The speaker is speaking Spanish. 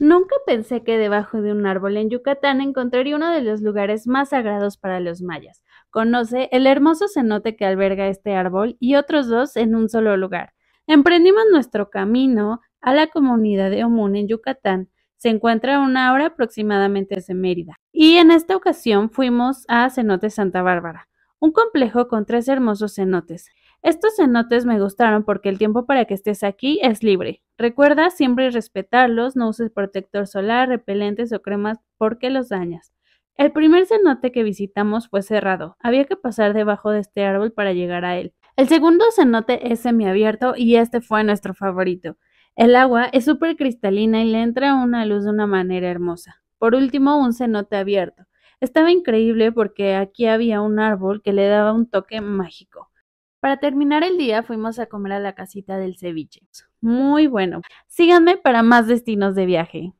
Nunca pensé que debajo de un árbol en Yucatán encontraría uno de los lugares más sagrados para los mayas. Conoce el hermoso cenote que alberga este árbol y otros dos en un solo lugar. Emprendimos nuestro camino a la comunidad de Omún en Yucatán. Se encuentra a una hora aproximadamente de Mérida. Y en esta ocasión fuimos a Cenote Santa Bárbara, un complejo con tres hermosos cenotes. Estos cenotes me gustaron porque el tiempo para que estés aquí es libre. Recuerda siempre respetarlos, no uses protector solar, repelentes o cremas porque los dañas. El primer cenote que visitamos fue cerrado. Había que pasar debajo de este árbol para llegar a él. El segundo cenote es semiabierto y este fue nuestro favorito. El agua es súper cristalina y le entra una luz de una manera hermosa. Por último, un cenote abierto. Estaba increíble porque aquí había un árbol que le daba un toque mágico. Para terminar el día fuimos a comer a la casita del ceviche. Muy bueno. Síganme para más destinos de viaje.